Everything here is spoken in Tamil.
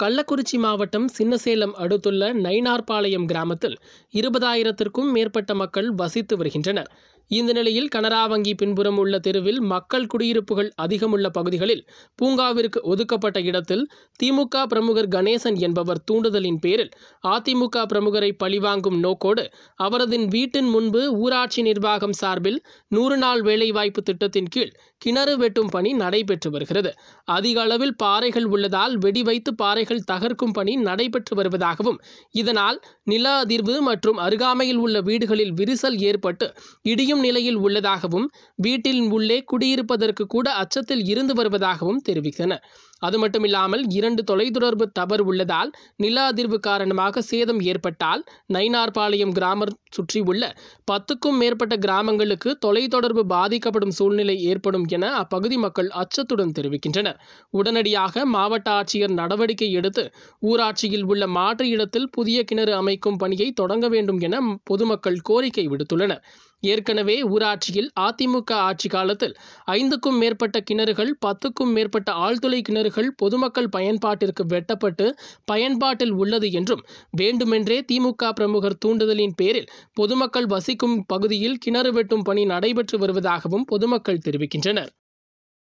கள்ளக்குறிச்சி மாவட்டம் சின்னசேலம் அடுத்துள்ள நைனார்பாளையம் கிராமத்தில் இருபதாயிரத்திற்கும் மேற்பட்ட மக்கள் வசித்து வருகின்றனர் இந்த நிலையில் கனரா வங்கி பின்புறம் உள்ள தெருவில் மக்கள் குடியிருப்புகள் அதிகமுள்ள பகுதிகளில் பூங்காவிற்கு ஒதுக்கப்பட்ட இடத்தில் திமுக பிரமுகர் கணேசன் என்பவர் தூண்டுதலின் பேரில் அதிமுக பிரமுகரை பழிவாங்கும் நோக்கோடு அவரது வீட்டின் முன்பு ஊராட்சி நிர்வாகம் சார்பில் நூறு நாள் வேலைவாய்ப்பு திட்டத்தின் கீழ் கிணறு வெட்டும் பணி நடைபெற்று வருகிறது அதிக அளவில் பாறைகள் உள்ளதால் வெடி வைத்து பாறைகள் தகர்க்கும் பணி நடைபெற்று வருவதாகவும் இதனால் நில அதிர்வு மற்றும் அருகாமையில் உள்ள வீடுகளில் விரிசல் ஏற்பட்டு இடியும் அழியும் நிலையில் உள்ளதாகவும் வீட்டின் உள்ளே குடியிருப்பதற்கு கூட அச்சத்தில் இருந்து வருவதாகவும் தெரிவித்தனர் அது மட்டுமில்லாமல் இரண்டு தொலைத்தொடர்பு தவறு உள்ளதால் நில அதிர்வு காரணமாக சேதம் ஏற்பட்டால் நைனார்பாளையம் கிராம சுற்றியுள்ள பத்துக்கும் மேற்பட்ட கிராமங்களுக்கு தொலைத்தொடர்பு பாதிக்கப்படும் சூழ்நிலை ஏற்படும் என அப்பகுதி மக்கள் அச்சத்துடன் தெரிவிக்கின்றனர் உடனடியாக மாவட்ட ஆட்சியர் நடவடிக்கை எடுத்து ஊராட்சியில் உள்ள மாற்று இடத்தில் புதிய கிணறு அமைக்கும் பணியை தொடங்க வேண்டும் என பொதுமக்கள் கோரிக்கை விடுத்துள்ளனர் ஏற்கனவே ஏற்கனவே ஊராட்சியில் அதிமுக ஆட்சி காலத்தில் ஐந்துக்கும் மேற்பட்ட கிணறுகள் பத்துக்கும் மேற்பட்ட ஆழ்துளை கிணறுகள் பொதுமக்கள் பயன்பாட்டிற்கு வெட்டப்பட்டு பயன்பாட்டில் உள்ளது என்றும் வேண்டுமென்றே திமுக பிரமுகர் தூண்டுதலின் பேரில் பொதுமக்கள் வசிக்கும் பகுதியில் கிணறு வெட்டும் பணி நடைபெற்று வருவதாகவும் பொதுமக்கள் தெரிவிக்கின்றனர்